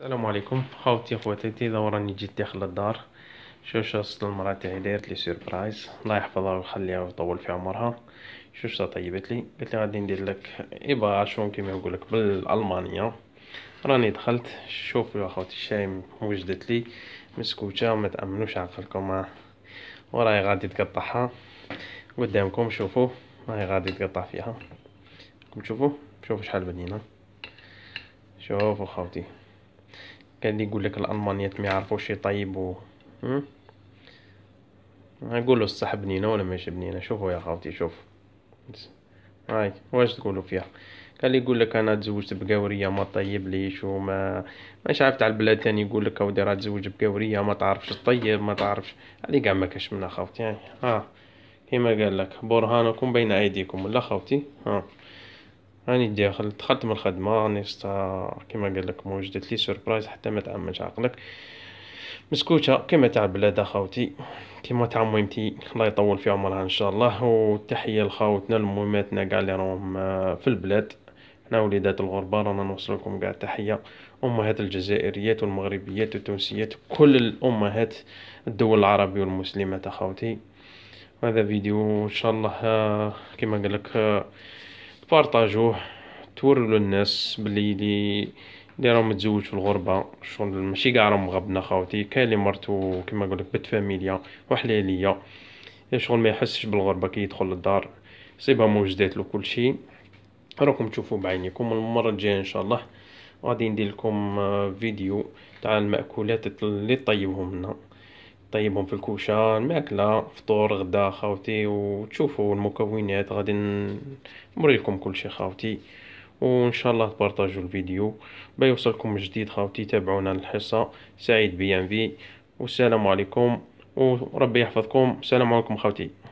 السلام عليكم خاوتي خواتاتي دوراني جيت داخل الدار شوش صوت المرا تاعي دايرت لي سيربرايز الله يحفظها ويخليها ويطول في عمرها شوش طيبت لي قلت لي غادي ندير لك ايباشون كيما نقول لك بالالمانيه راني دخلت شوف يا خوتي الشاي وجدت لي مسكوته ما تامنوش عقلكم آه. وراي غادي تقطعها قدامكم شوفوا راهي غادي تقطع فيها كم تشوفوا شوفوا شحال بنينه شوفوا خوتي كان اللي يقول لك الالمانيات ما يعرفوش يطيبوا نقولوا الصح بنينه ولا ماشي بنينه شوفوا يا خاوتي شوف هاي واش تقولوا فيها كان لي يقول لك انا تزوجت بقاوريه ما طيب ليش وما مش عارف تاع البلاد ثاني يقول لك اودي راه تزوج بقاوريه ما تعرفش تطيب ما تعرفش هذه كاع ما كاش منها خاوتي يعني ها كيما قال لك برهانكم بين ايديكم ولا خاوتي ها راني داخل دخلت من الخدمه راني انيستا كيما قالك موجدت لي سوربرايز حتى ما تعملش عقلك مسكوته كيما تاع البلاد اخوتي كيما تاع ميمتي الله يطول في عمرها ان شاء الله وتحيه لخاوتنا لميماتنا كاع اللي راهم آه، في البلاد حنا وليدات الغربه رانا نوصل لكم كاع تحيه امهات الجزائريات والمغربيات والتونسيات كل الامهات الدول العربيه والمسلمات اخوتي هذا فيديو ان شاء الله آه، كيما قالك آه، تبارطاجوه توريو للناس بلي لي لي راهم متزوج في الغربه شغل ماشي كاع راهم غبنا خاوتي كاين لي مرتو كيما نقولك بنت فاميليا وحليليه شغل ما يحسش بالغربه كي يدخل للدار سيبها موجدات له كلشي راكم تشوفوا بعينيكم المره الجايه ان شاء الله غادي ندير لكم آه، فيديو تاع المأكولات اللي طيبهم لنا طيبهم في الكوشة الماكلة فطور غدا خاوتي وتشوفوا المكونات غادي نوريكم كلشي خاوتي وان شاء الله تبارطاجوا الفيديو بيوصلكم جديد خاوتي تابعونا الحصه سعيد بي ام في والسلام عليكم وربي يحفظكم السلام عليكم خاوتي